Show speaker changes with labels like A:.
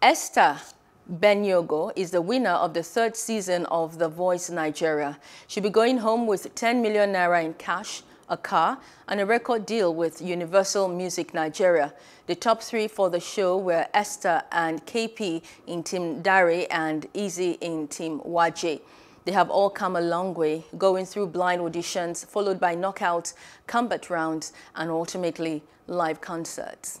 A: Esther Benyogo is the winner of the third season of The Voice Nigeria. She'll be going home with 10 million naira in cash, a car, and a record deal with Universal Music Nigeria. The top three for the show were Esther and KP in Team Dari and Easy in Team Waje. They have all come a long way, going through blind auditions, followed by knockouts, combat rounds, and ultimately live concerts.